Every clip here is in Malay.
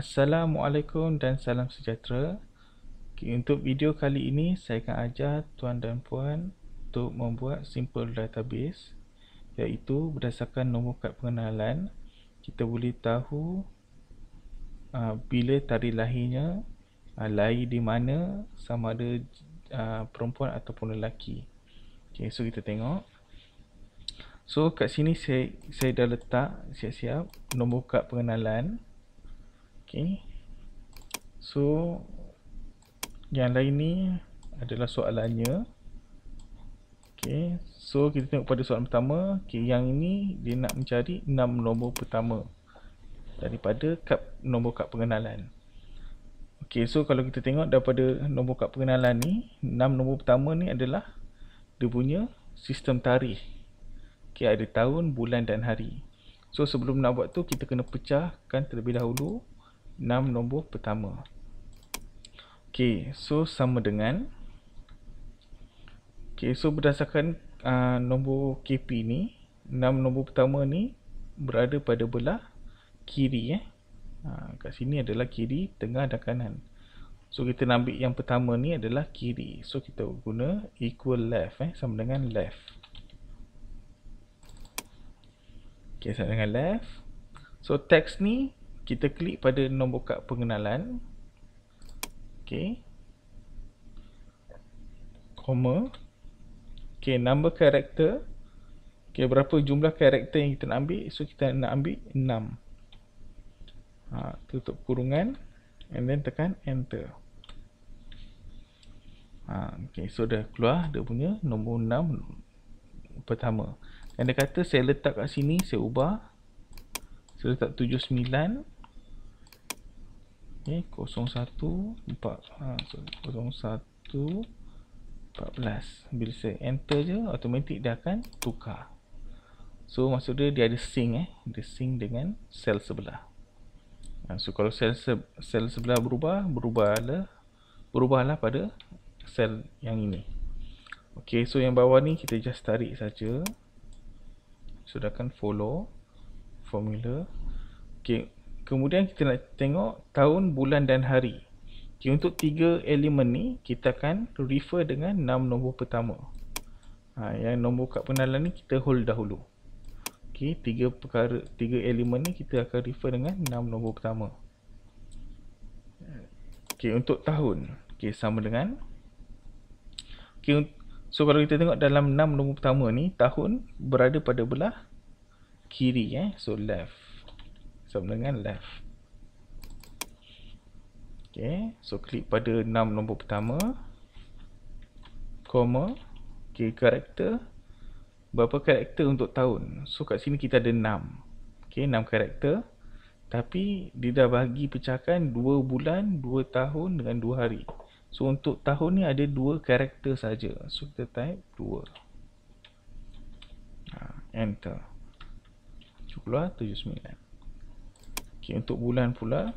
Assalamualaikum dan salam sejahtera okay, Untuk video kali ini saya akan ajar tuan dan puan untuk membuat simple database iaitu berdasarkan nombor kad pengenalan kita boleh tahu uh, bila tarikh lahirnya uh, lahir di mana sama ada uh, perempuan ataupun lelaki okay, so kita tengok so kat sini saya, saya dah letak siap-siap nombor kad pengenalan Okay, So yang lain ni adalah soalannya. Okay, So kita tengok pada soalan pertama, Okay, yang ini dia nak mencari 6 nombor pertama daripada kad nombor kad pengenalan. Okay, so kalau kita tengok daripada nombor kad pengenalan ni, 6 nombor pertama ni adalah dia punya sistem tarikh. Okay, ada tahun, bulan dan hari. So sebelum nak buat tu kita kena pecahkan terlebih dahulu 6 nombor pertama. Okey, so sama dengan Okey, so berdasarkan uh, nombor KP ni, 6 nombor pertama ni berada pada belah kiri eh. Ha, kat sini adalah kiri, tengah dan kanan. So kita nak ambil yang pertama ni adalah kiri. So kita guna equal left eh sama dengan left. Okey, sama dengan left. So teks ni kita klik pada nombor kad pengenalan ok comma ok number character ok berapa jumlah karakter yang kita nak ambil so kita nak ambil 6 ha, tutup kurungan and then tekan enter ha, ok so dah keluar dia punya nombor 6 pertama dan dia kata saya letak kat sini saya ubah saya letak 79 01 ha, bila saya enter je automatik dia akan tukar so maksud dia dia ada sync eh dia sync dengan sel sebelah ha, so kalau sel sel sebelah berubah berubahlah berubahlah pada sel yang ini ok so yang bawah ni kita just tarik saja sudahkan so, follow formula ok Kemudian kita nak tengok tahun, bulan dan hari. Okay, untuk tiga elemen ni, kita akan refer dengan enam nombor pertama. Ha, yang nombor kad pengenalan ni kita hold dahulu. Okay, tiga perkara, tiga elemen ni kita akan refer dengan enam nombor pertama. Okay, untuk tahun. okay sama dengan. Okay, so kalau kita tengok dalam enam nombor pertama ni, tahun berada pada belah kiri. Eh? So, left sama dengan left ok so klik pada 6 nombor pertama comma ok karakter berapa karakter untuk tahun so kat sini kita ada 6 ok 6 karakter tapi dia dah bagi pecahkan 2 bulan 2 tahun dengan 2 hari so untuk tahun ni ada 2 karakter saja. so kita type 2 ha, enter Cukuplah tujuh sembilan. Okay, untuk bulan pula.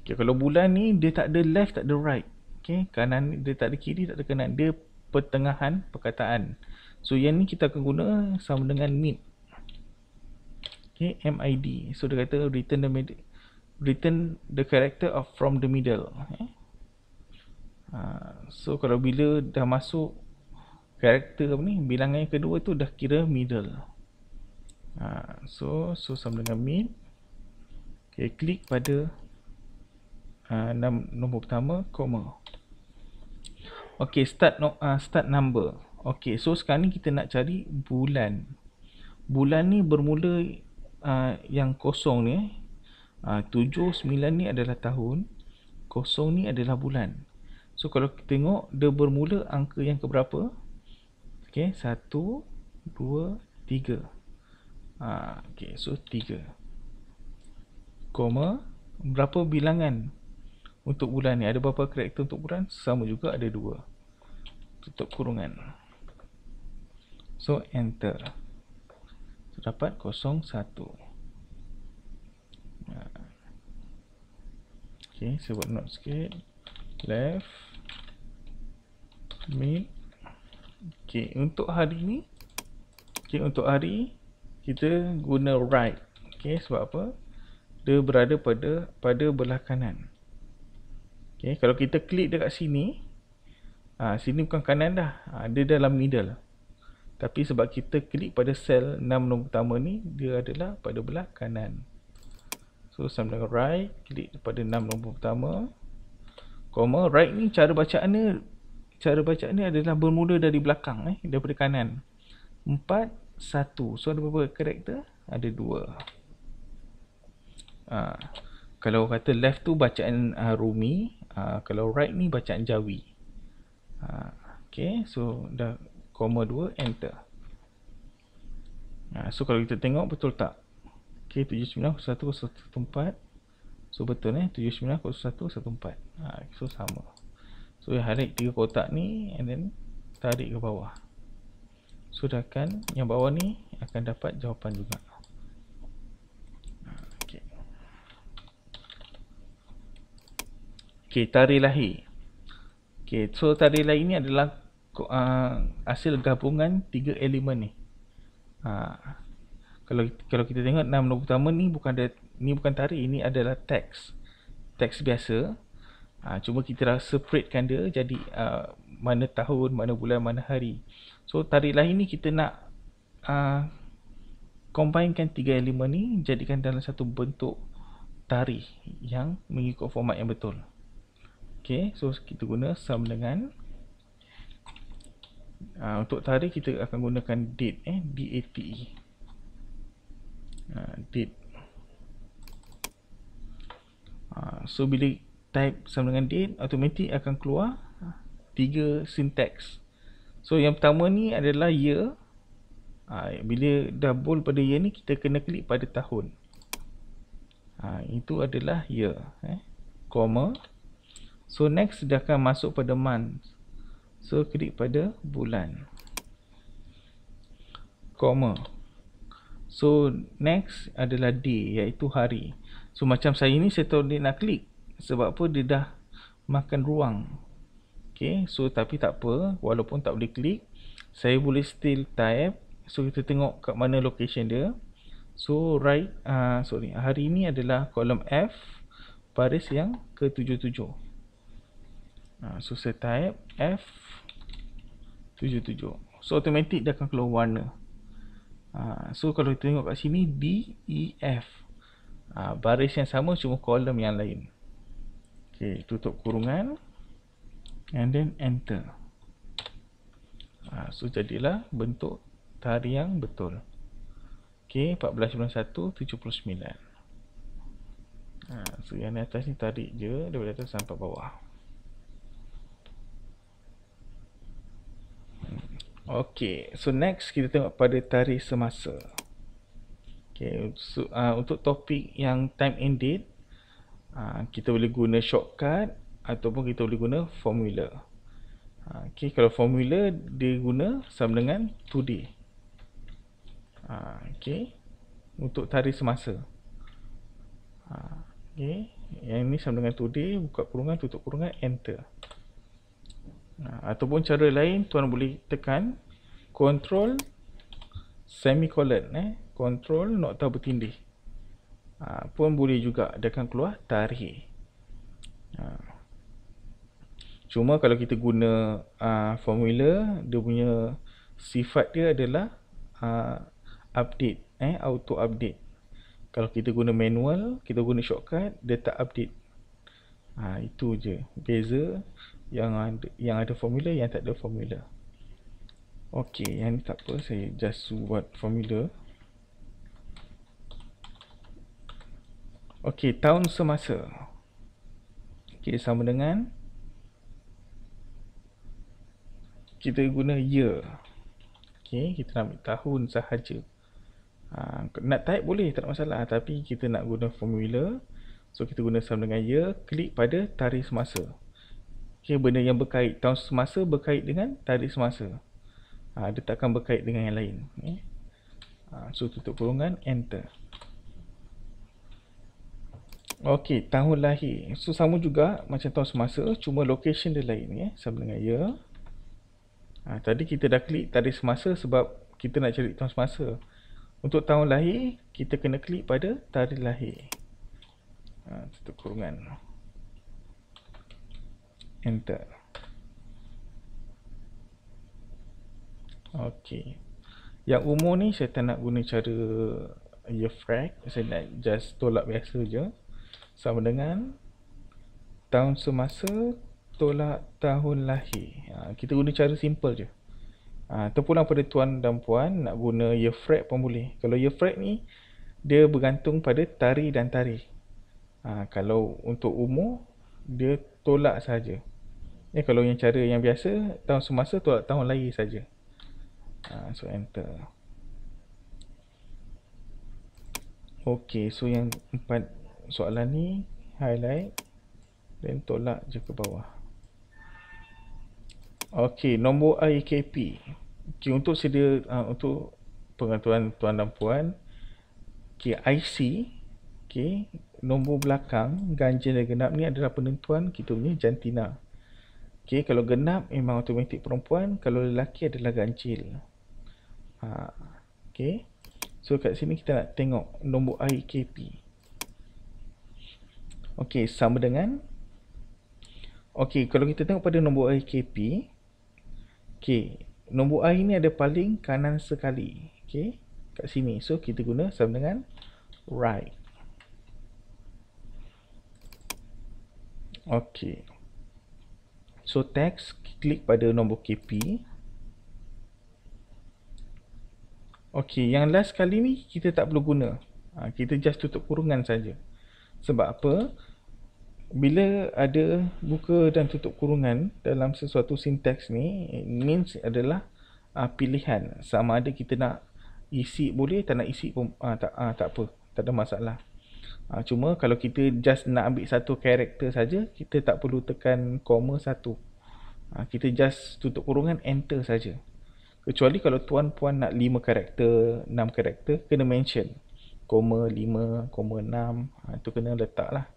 Okay, kalau bulan ni dia tak ada left, tak ada right. Okay, kanan ni dia tak ada kiri, tak ada kanan. Dia pertengahan perkataan. So yang ni kita akan guna sama dengan mid. Okay, MID. So dia kata return the mid return the character of from the middle. Okay. Uh, eh. ha, so kalau bila dah masuk karakter apa ni bilangan yang kedua tu dah kira middle. Uh, so so sama dengan mid okay, klik pada uh, nombor pertama koma okey start no, uh, start number okey so sekarang ni kita nak cari bulan bulan ni bermula uh, yang kosong ni uh, 7 9 ni adalah tahun kosong ni adalah bulan so kalau kita tengok dia bermula angka yang keberapa okey 1 2 3 Ah, okay, so koma berapa bilangan untuk bulan ni ada berapa karakter untuk bulan sama juga ada dua tutup kurungan so enter so, dapat satu. Ha. ok saya buat note sikit left mid ok untuk hari ni ok untuk hari kita guna right ok sebab apa dia berada pada pada belah kanan. Okay, kalau kita klik dekat sini, ha, sini bukan kanan dah. Ha, dia dalam middle. Tapi sebab kita klik pada sel enam nombor pertama ni, dia adalah pada belah kanan. So, sama dengan right, klik pada enam nombor pertama. Koma right ni cara bacaan ni, cara bacaan ni adalah bermula dari belakang, eh, daripada kanan. 4, 1. So, ada berapa karakter? Ada 2. Ha. Kalau kata left tu bacaan uh, Rumi, uh, kalau right ni bacaan Jawi. Ha. Okay, so dah koma 2, enter. Ha. So kalau kita tengok betul tak? Okay, 79, 1, 1, 1, 4. So betul eh 79014 ha, So sama So yang harik tiga kotak ni And then Tarik ke bawah So dah akan Yang bawah ni Akan dapat jawapan juga Okay, tarikh lahir. Okay, so tarikh lahir ni adalah uh, hasil gabungan tiga elemen ni. Uh, kalau kalau kita tengok enam nombor utama ni bukan ada ni bukan tarikh, ini adalah teks. Teks biasa. Uh, cuma kita dah separatekan dia jadi uh, mana tahun, mana bulan, mana hari. So tarikh lahir ni kita nak uh, combinekan tiga elemen ni jadikan dalam satu bentuk tarikh yang mengikut format yang betul. Okay, so kita guna sum dengan uh, Untuk tarikh kita akan gunakan date eh, e. ah, D-A-T-E uh, ah, Date uh, So, bila type sum dengan date Automatik akan keluar Tiga syntax So, yang pertama ni adalah year uh, Bila double pada year ni Kita kena klik pada tahun uh, Itu adalah year eh, Comma So next dia akan masuk pada month. So klik pada bulan. Comma. So next adalah day iaitu hari. So macam saya ni saya tahu dia nak klik. Sebab apa dia dah makan ruang. Okay. So tapi tak apa. Walaupun tak boleh klik. Saya boleh still type. So kita tengok kat mana location dia. So right. Uh, sorry. Hari ni adalah kolom F. Paris yang ke tujuh tujuh. Ha, so saya type F77 So automatic dia akan keluar warna ha, So kalau kita tengok kat sini D, E, F ha, Baris yang sama cuma kolom yang lain Okay tutup kurungan And then enter So jadilah bentuk tari yang betul Okay 14.91.79 So yang atas ni tarik je daripada atas sampai bawah Okey, so next kita tengok pada tarikh semasa. Okey, so, uh, untuk topik yang time and date, uh, kita boleh guna shortcut ataupun kita boleh guna formula. Uh, Okey, kalau formula dia guna sama dengan today. Uh, Okey, untuk tarikh semasa. Uh, Okey, yang ini sama dengan today, buka kurungan, tutup kurungan, enter. Ha, ataupun cara lain tuan boleh tekan control semicolon eh control nokta bertindih ha, pun boleh juga dia akan keluar tarikh ha. cuma kalau kita guna ha, formula dia punya sifat dia adalah ha, update eh auto update kalau kita guna manual kita guna shortcut dia tak update ha, itu je beza yang ada yang ada formula yang tak ada formula okey yang ni tak apa saya just buat formula okey tahun semasa okey sama dengan kita guna year okey kita nak ambil tahun sahaja Uh, nak type boleh tak ada masalah tapi kita nak guna formula so kita guna sama dengan year klik pada tarikh semasa okay, benda yang berkait tahun semasa berkait dengan tarikh semasa ha, dia akan berkait dengan yang lain okay. ha, so tutup kurungan enter ok tahun lahir so sama juga macam tahun semasa cuma location dia lain okay. sama dengan year ha, tadi kita dah klik tarikh semasa sebab kita nak cari tahun semasa untuk tahun lahir kita kena klik pada tarikh lahir ha, tutup kurungan ok enter ok yang umur ni saya tak nak guna cara year frag saya nak just tolak biasa je sama dengan tahun semasa tolak tahun lahir ha, kita guna cara simple je ha, terpulang pada tuan dan puan nak guna year frag pun boleh kalau year frag ni dia bergantung pada tari dan tari ha, kalau untuk umur dia tolak saja. Ya eh, kalau yang cara yang biasa tahun semasa tu tahun lagi saja. Ha, so enter. Okey, so yang empat soalan ni highlight dan tolak je ke bawah. Okey, nombor IKP. Okay, untuk sedia uh, untuk pengaturan tuan dan puan KIC. IC okay, nombor belakang ganjil dan genap ni adalah penentuan kita punya jantina Okay, kalau genap memang automatik perempuan, kalau lelaki adalah ganjil. Ha, okay. So kat sini kita nak tengok nombor IKP. Okay, sama dengan. Okay, kalau kita tengok pada nombor IKP. Okay, nombor I ni ada paling kanan sekali. Okay, kat sini. So kita guna sama dengan right. Okay. So text, klik pada nombor KP. Okey, yang last kali ni kita tak perlu guna. Ha, kita just tutup kurungan saja. Sebab apa? Bila ada buka dan tutup kurungan dalam sesuatu sintaks ni, means adalah uh, pilihan. Sama ada kita nak isi boleh, tak nak isi pun uh, tak, uh, tak apa. Tak ada masalah. Ha, cuma kalau kita just nak ambil satu karakter saja, kita tak perlu tekan koma satu. Ha, kita just tutup kurungan enter saja. Kecuali kalau tuan puan nak lima karakter, enam karakter, kena mention. Koma lima, koma enam. ha, itu kena letak lah.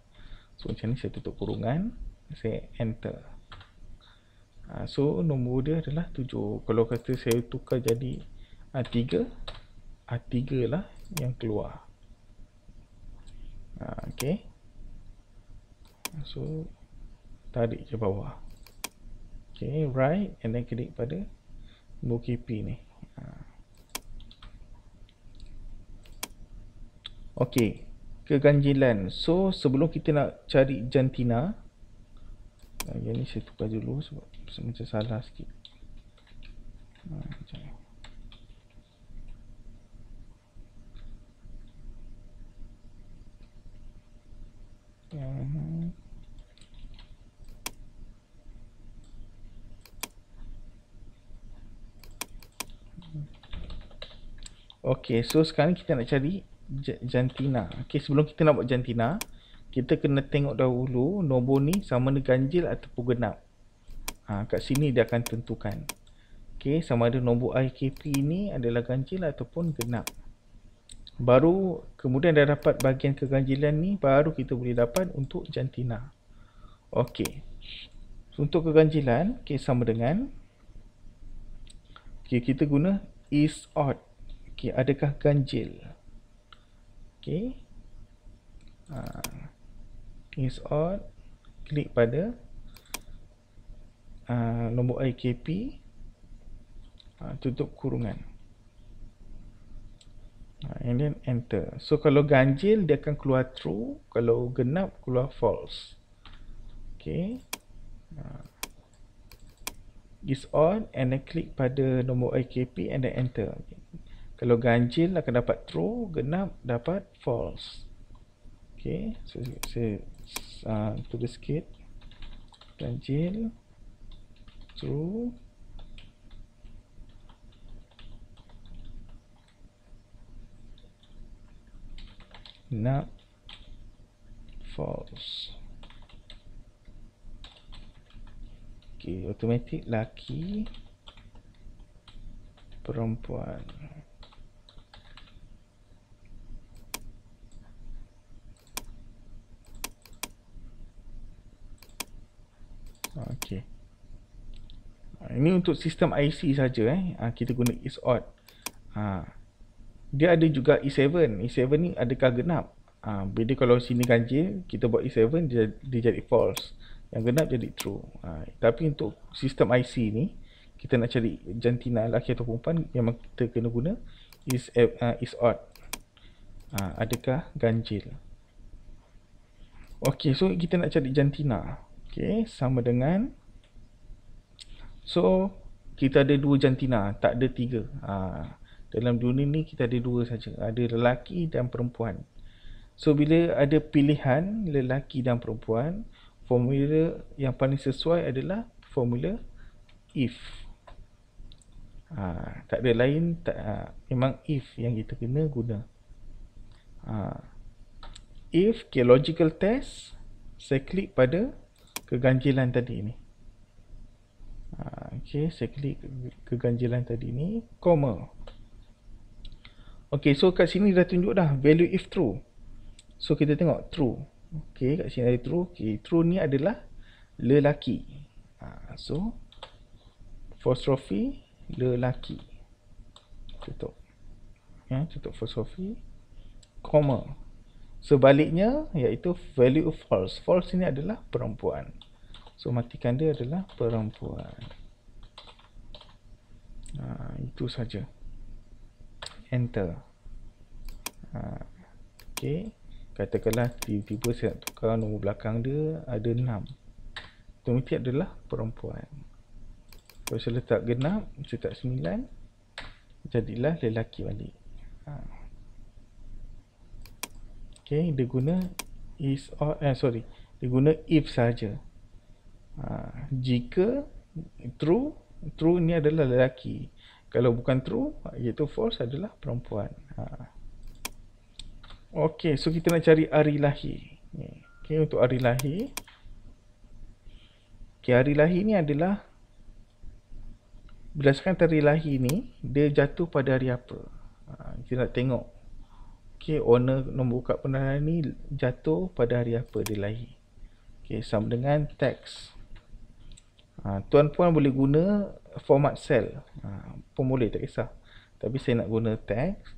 So macam ni saya tutup kurungan, saya enter. Ha, so nombor dia adalah tujuh. Kalau kata saya tukar jadi A3, A3 lah yang keluar. Ha, okey. So tarik ke bawah. Okey, right and then klik pada bookkeep ni. Ha. Okey, keganjilan. So sebelum kita nak cari jantina, yang ni saya tukar dulu sebab macam salah sikit. Ha, macam ni. Mhm. Okay, so sekarang kita nak cari jantina. Okay, sebelum kita nak buat jantina, kita kena tengok dahulu nombor ni sama ada ganjil ataupun genap. Ha, kat sini dia akan tentukan. Okay, sama ada nombor IKP ni adalah ganjil ataupun genap baru kemudian dah dapat bahagian keganjilan ni baru kita boleh dapat untuk jantina okey so, untuk keganjilan okey sama dengan okey kita guna is odd okey adakah ganjil okey ha. is odd klik pada ha, nombor IKP ha, tutup kurungan Ha, and then enter so kalau ganjil dia akan keluar true kalau genap keluar false okay ha. is on and then click pada nombor AKP and then enter kalau ganjil akan dapat true genap dapat false okay so saya uh, tulis sikit ganjil true not false okay automatic laki perempuan okey ah, ini untuk sistem IC saja eh ah, kita guna is odd ha dia ada juga E7. E7 ni adakah genap? Ha, ah, beda kalau sini ganjil, kita buat E7 dia, dia jadi false. Yang genap jadi true. Ha, tapi untuk sistem IC ni, kita nak cari jantina lelaki atau perempuan yang kita kena guna is, uh, is odd. Ha, adakah ganjil? Okay, so kita nak cari jantina. Okay, sama dengan so kita ada dua jantina, tak ada tiga. Haa dalam dunia ni kita ada dua saja ada lelaki dan perempuan so bila ada pilihan lelaki dan perempuan formula yang paling sesuai adalah formula if ha, tak ada lain tak, ha, memang if yang kita kena guna ha, if okay, logical test saya klik pada keganjilan tadi ni ha, okay, saya klik keganjilan tadi ni comma Okay, so kat sini dah tunjuk dah value if true. So kita tengok true. Okay, kat sini ada true. Okay, true ni adalah lelaki. Ha, so, apostrophe lelaki. Tutup. Ya, tutup apostrophe. Comma. Sebaliknya, iaitu value of false. False ini adalah perempuan. So, matikan dia adalah perempuan. Ha, itu saja. Itu saja enter ha. ok katakanlah tiba-tiba saya nak tukar nombor belakang dia ada 6 automatik adalah perempuan kalau saya letak genap saya letak 9 jadilah lelaki balik ha. ok dia guna is or eh, sorry dia guna if saja. Ha. jika true true ni adalah lelaki kalau bukan true iaitu false adalah perempuan ha. ok so kita nak cari hari lahir ok untuk hari lahir ok hari lahir ni adalah berdasarkan hari lahir ni dia jatuh pada hari apa ha, kita nak tengok okay, owner nombor kad penerangan ni jatuh pada hari apa dia lahir ok sama dengan teks ha, tuan puan boleh guna format cell ha, pun boleh tak kisah tapi saya nak guna text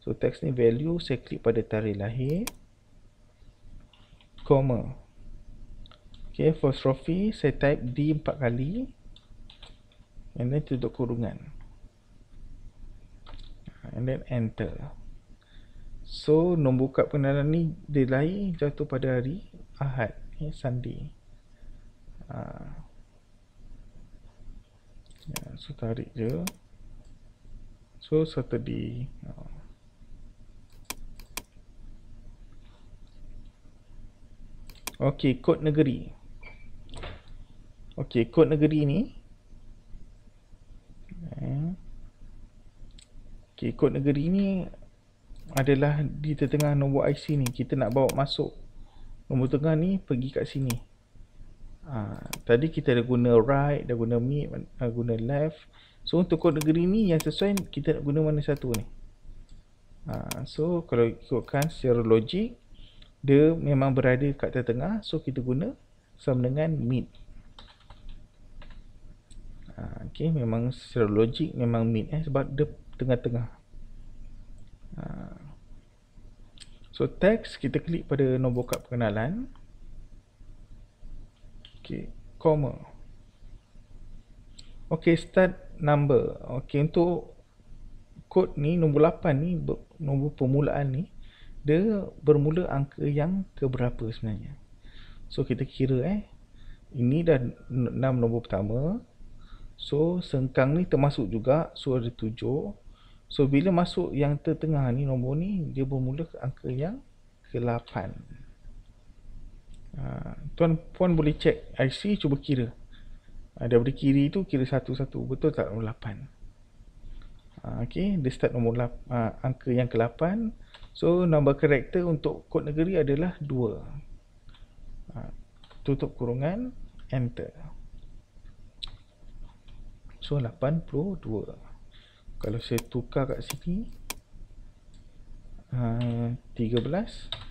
so text ni value saya klik pada tarikh lahir comma ok for trophy saya type D 4 kali and then tutup kurungan ha, and then enter so nombor kad pengenalan ni dia lahir jatuh pada hari Ahad eh, Sunday ha ya, so tarik je so Saturday oh. Ya. ok kod negeri ok kod negeri ni ya. ok kod negeri ni adalah di tengah nombor IC ni kita nak bawa masuk nombor tengah ni pergi kat sini Ha, tadi kita dah guna right, dah guna mid, dah ha, guna left. So untuk kod negeri ni yang sesuai kita nak guna mana satu ni? Ha, so kalau ikutkan secara logik dia memang berada kat tengah, so kita guna sama dengan mid. Ha, okay, memang secara logik memang mid eh sebab dia tengah-tengah. Ha. So teks kita klik pada nombor kad pengenalan. Okey, comma. Okey, start number. Okey, untuk kod ni nombor 8 ni nombor permulaan ni dia bermula angka yang keberapa sebenarnya. So kita kira eh ini dah 6 nombor pertama. So sengkang ni termasuk juga so ada 7. So bila masuk yang tertengah ni nombor ni dia bermula ke angka yang ke-8. Ah, tuan puan boleh cek IC cuba kira uh, daripada kiri tu kira satu-satu betul tak nombor 8 uh, ok dia start nombor 8 ah, angka yang ke 8 so nombor karakter untuk kod negeri adalah 2 tutup kurungan enter so 82 kalau saya tukar kat sini uh, 13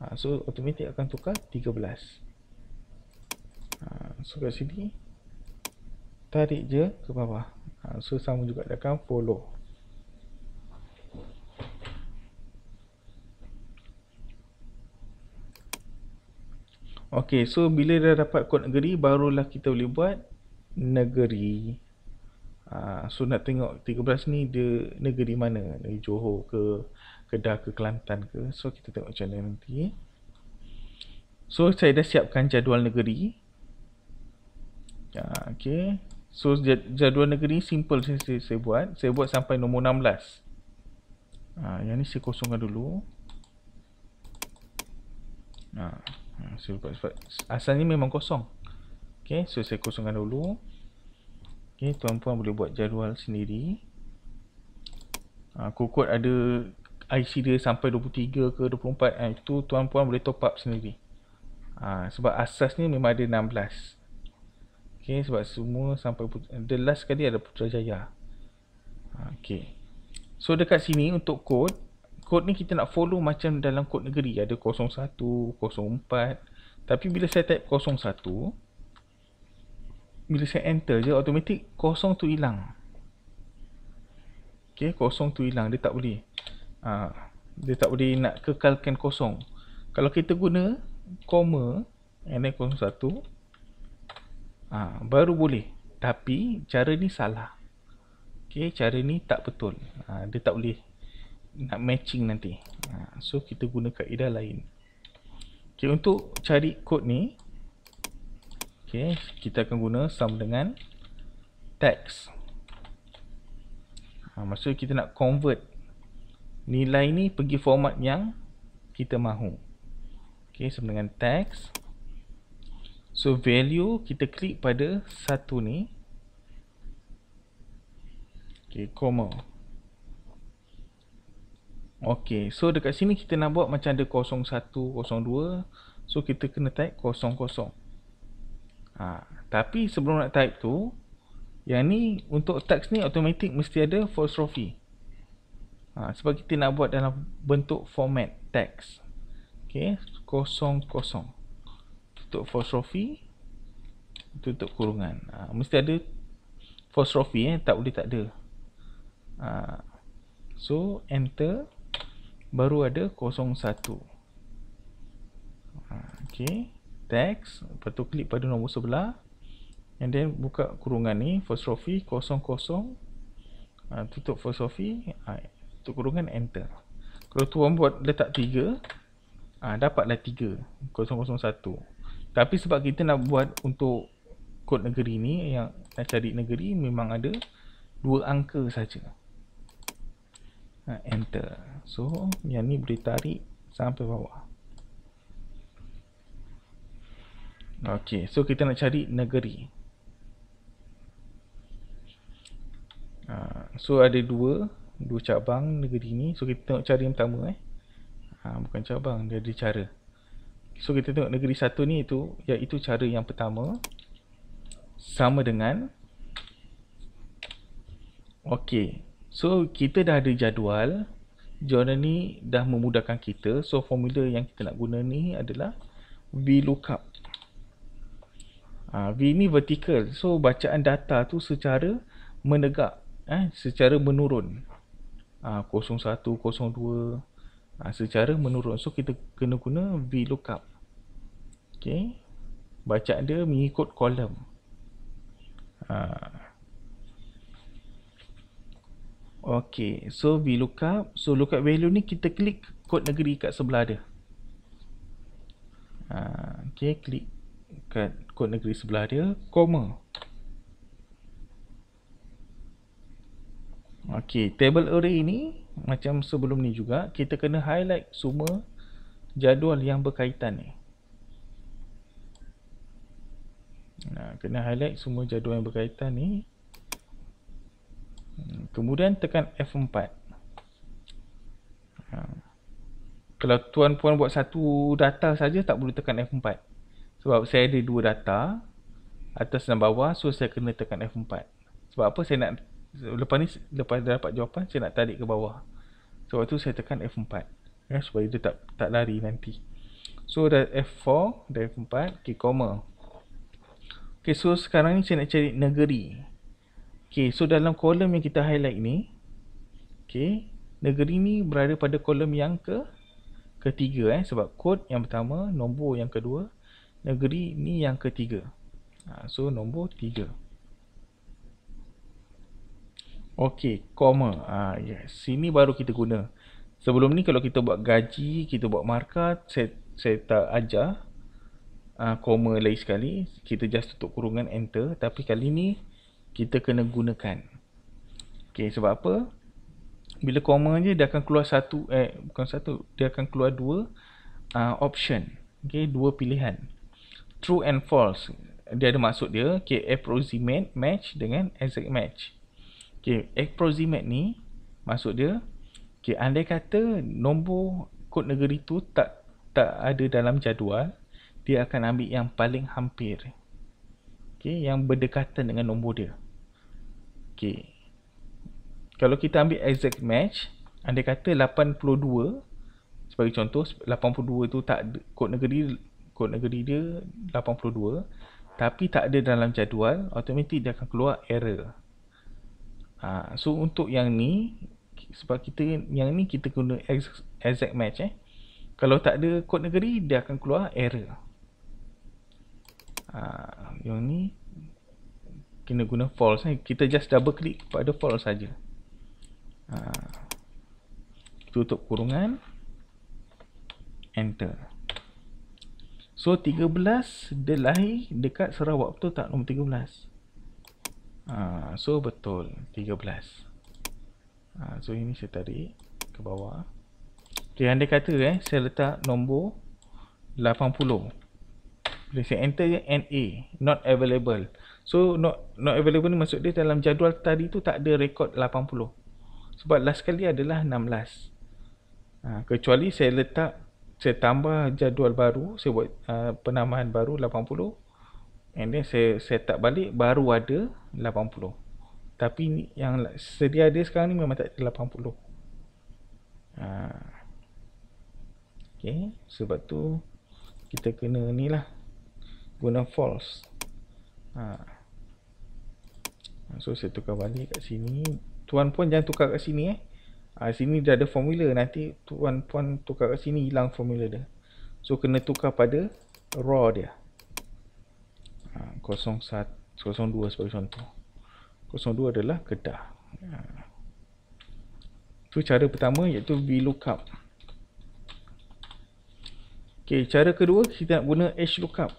ha, so automatic akan tukar 13 ha, so kat sini tarik je ke bawah ha, so sama juga dia akan follow ok so bila dah dapat kod negeri barulah kita boleh buat negeri ha, so nak tengok 13 ni dia negeri mana, negeri Johor ke Kedah ke Kelantan ke So kita tengok macam mana nanti So saya dah siapkan jadual negeri ya, Okay So jadual negeri simple saya, saya, saya buat Saya buat sampai nombor 16 ha, Yang ni saya kosongkan dulu ha, ha Asal ni memang kosong Okay so saya kosongkan dulu Okay tuan tuan boleh buat jadual sendiri Ha, kokot ada IC dia sampai 23 ke 24 eh, Itu tuan-puan boleh top up sendiri ha, Sebab asas ni memang ada 16 okay, Sebab semua sampai The last sekali ada Putrajaya ha, okay. So dekat sini untuk kod, kod ni kita nak follow macam dalam kod negeri Ada 01, 04 Tapi bila saya type 01 Bila saya enter je Automatik 0 tu hilang Okay, kosong tu hilang. Dia tak boleh ha, dia tak boleh nak kekalkan kosong kalau kita guna koma and then kosong satu ha, baru boleh tapi cara ni salah Okay, cara ni tak betul ha, dia tak boleh nak matching nanti ha, so kita guna kaedah lain Okay, untuk cari kod ni Okay, kita akan guna sama dengan text ha, maksud kita nak convert nilai ni pergi format yang kita mahu. Okey, sama dengan text. So value kita klik pada satu ni. Okey, koma. Okey, so dekat sini kita nak buat macam ada 0102. So kita kena type 00. Ha, tapi sebelum nak type tu, yang ni untuk text ni automatic mesti ada false rofi ha, sebab kita nak buat dalam bentuk format text okey kosong kosong tutup apostrophe tutup kurungan ha, mesti ada apostrophe eh tak boleh tak ada ha, so enter baru ada 01. Okay, ha, okey text lepas tu klik pada nombor sebelah and then buka kurungan ni fosrofi kosong kosong ha, Uh, tutup fosrofi. uh, tutup kurungan enter kalau tuan buat letak 3 ah dapatlah 3 001 tapi sebab kita nak buat untuk kod negeri ni yang nak cari negeri memang ada dua angka saja ah, enter so yang ni boleh tarik sampai bawah Okay. so kita nak cari negeri ah, so ada dua dua cabang negeri ni so kita tengok cara yang pertama eh ha, bukan cabang dia ada cara so kita tengok negeri satu ni itu iaitu cara yang pertama sama dengan okey so kita dah ada jadual jadual ni dah memudahkan kita so formula yang kita nak guna ni adalah v lookup. ha, v ni vertical so bacaan data tu secara menegak eh secara menurun ha, 0102 ha, secara menurun so kita kena guna VLOOKUP ok baca dia mengikut kolom ha. Ah. ok so VLOOKUP so lookup value ni kita klik kod negeri kat sebelah dia ha. ok klik kat kod negeri sebelah dia comma Okey, table array ini macam sebelum ni juga kita kena highlight semua jadual yang berkaitan ni. Nah, kena highlight semua jadual yang berkaitan ni. Hmm, kemudian tekan F4. Kalau tuan-puan buat satu data saja tak perlu tekan F4. Sebab saya ada dua data atas dan bawah so saya kena tekan F4. Sebab apa saya nak lepas ni lepas dah dapat jawapan saya nak tarik ke bawah So waktu saya tekan F4 ya, eh, supaya dia tak tak lari nanti so dah F4 dah F4 ok comma ok so sekarang ni saya nak cari negeri ok so dalam kolom yang kita highlight ni ok negeri ni berada pada kolom yang ke ketiga eh sebab kod yang pertama nombor yang kedua negeri ni yang ketiga ha, so nombor tiga Okey, comma. Ah, yes. Sini baru kita guna. Sebelum ni kalau kita buat gaji, kita buat markah, saya, saya tak ajar. Ah, comma lagi sekali. Kita just tutup kurungan, enter. Tapi kali ni, kita kena gunakan. Okey, sebab apa? Bila comma je, dia akan keluar satu, eh, bukan satu. Dia akan keluar dua ah, option. Okey, dua pilihan. True and false. Dia ada maksud dia, Okey, approximate match dengan exact match. Okay, approximate ni maksud dia okay, andai kata nombor kod negeri tu tak tak ada dalam jadual dia akan ambil yang paling hampir okay, yang berdekatan dengan nombor dia okay. kalau kita ambil exact match andai kata 82 sebagai contoh 82 tu tak ada, kod negeri kod negeri dia 82 tapi tak ada dalam jadual automatik dia akan keluar error Ha, so untuk yang ni sebab kita yang ni kita guna exact, match eh. Kalau tak ada kod negeri dia akan keluar error. Ha, yang ni kena guna false eh. Kita just double click pada false saja. Ha, tutup kurungan enter. So 13 dia lahir dekat Sarawak tu tak nombor 13? Ah, so betul 13 uh, ah, so ini saya tarik ke bawah jadi okay, anda kata eh saya letak nombor 80 boleh saya enter je eh, NA not available so not not available ni maksud dia dalam jadual tadi tu tak ada rekod 80 sebab last kali adalah 16 Ha, ah, kecuali saya letak saya tambah jadual baru saya buat uh, penamaan baru And then saya set up balik baru ada 80. Tapi yang sedia ada sekarang ni memang tak ada 80. Uh, ha. okay. Sebab tu kita kena ni lah. Guna false. Ha. ha so saya tukar balik kat sini Tuan pun jangan tukar kat sini eh ha, Sini dah ada formula Nanti tuan pun tukar kat sini Hilang formula dia So kena tukar pada raw dia 01, ha, 02 sebagai contoh 02 adalah Kedah ha. Tu cara pertama iaitu VLOOKUP Okay, cara kedua kita nak guna HLOOKUP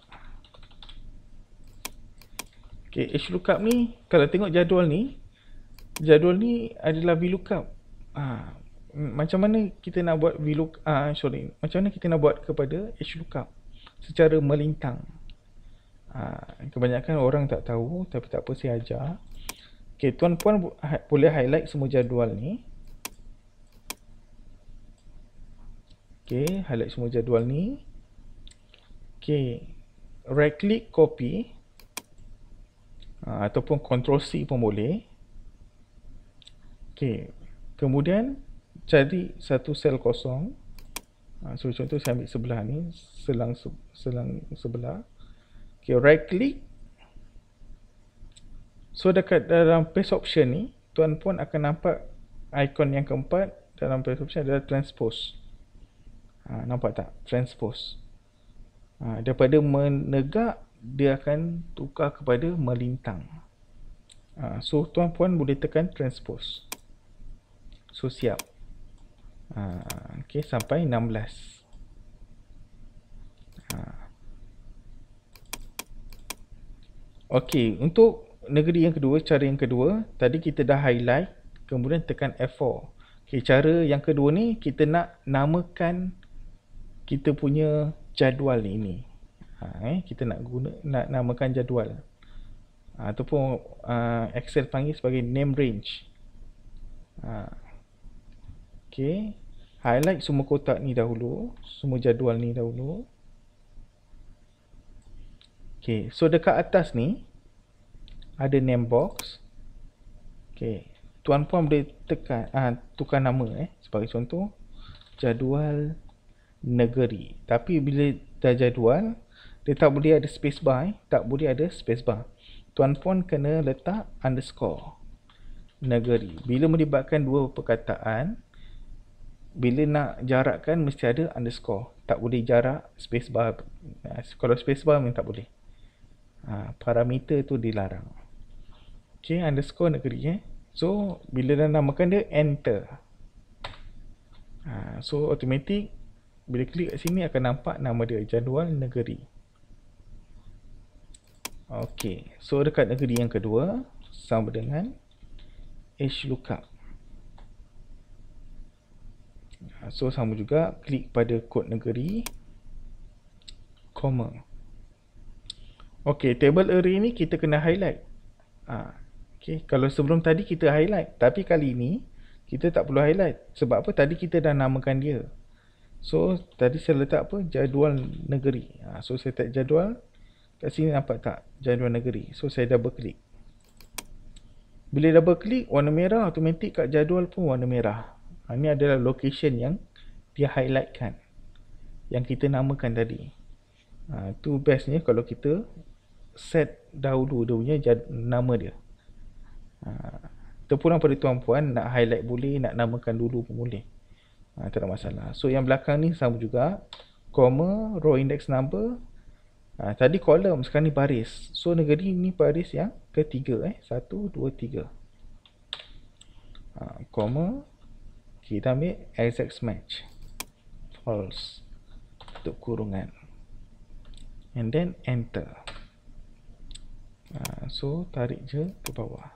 Okay, HLOOKUP ni kalau tengok jadual ni Jadual ni adalah VLOOKUP ha, Macam mana kita nak buat VLOOKUP ha, ah, Sorry, macam mana kita nak buat kepada HLOOKUP Secara melintang Ha, kebanyakan orang tak tahu tapi tak apa saya ajar. Okay, tuan-puan ha, boleh highlight semua jadual ni. Okay, highlight semua jadual ni. Okay, right click copy ha, ataupun control C pun boleh. Okay, kemudian cari satu sel kosong. Ha, so contoh saya ambil sebelah ni, selang selang sebelah. Okay, right click. So dekat dalam paste option ni, tuan pun akan nampak ikon yang keempat dalam paste option adalah transpose. Ha, nampak tak? Transpose. Ha, daripada menegak, dia akan tukar kepada melintang. Ha, so tuan pun boleh tekan transpose. So siap. Ha, okay, sampai 16. Ha. Okey, untuk negeri yang kedua, cara yang kedua, tadi kita dah highlight, kemudian tekan F4. Okey, cara yang kedua ni kita nak namakan kita punya jadual ni ini. Ha, eh, kita nak guna nak namakan jadual. Ha, ataupun uh, Excel panggil sebagai name range. Ha. Okey, highlight semua kotak ni dahulu, semua jadual ni dahulu. Okay, so dekat atas ni ada name box. Okay, tuan puan boleh tekan ah tukar nama eh sebagai contoh jadual negeri. Tapi bila dah jadual dia tak boleh ada space bar, eh? tak boleh ada space bar. Tuan puan kena letak underscore negeri. Bila melibatkan dua perkataan bila nak jarakkan mesti ada underscore. Tak boleh jarak space bar. Ah, kalau space bar memang tak boleh ha, parameter tu dilarang ok underscore negeri eh. so bila dah namakan dia enter ha, so automatic bila klik kat sini akan nampak nama dia jadual negeri ok so dekat negeri yang kedua sama dengan H lookup ha, so sama juga klik pada kod negeri comma Okay, table array ni kita kena highlight. Ha, okay, kalau sebelum tadi kita highlight. Tapi kali ini kita tak perlu highlight. Sebab apa? Tadi kita dah namakan dia. So, tadi saya letak apa? Jadual negeri. Ha, so, saya tag jadual. Kat sini nampak tak? Jadual negeri. So, saya double click. Bila double click, warna merah automatik kat jadual pun warna merah. Ha, ini adalah location yang dia highlightkan. Yang kita namakan tadi. Ha, bestnya kalau kita set dahulu dia punya jad, nama dia. Ha, terpulang pada tuan-puan nak highlight boleh, nak namakan dulu pun boleh. Ha, tak ada masalah. So yang belakang ni sama juga. Comma, row index number. Ha, tadi column, sekarang ni baris. So negeri ni baris yang ketiga eh. Satu, dua, tiga. Ha, comma. Kita ambil exact match. False. Untuk kurungan. And then enter. Enter ha, so tarik je ke bawah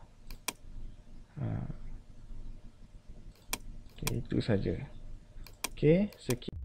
ha. okay, itu saja okay sekian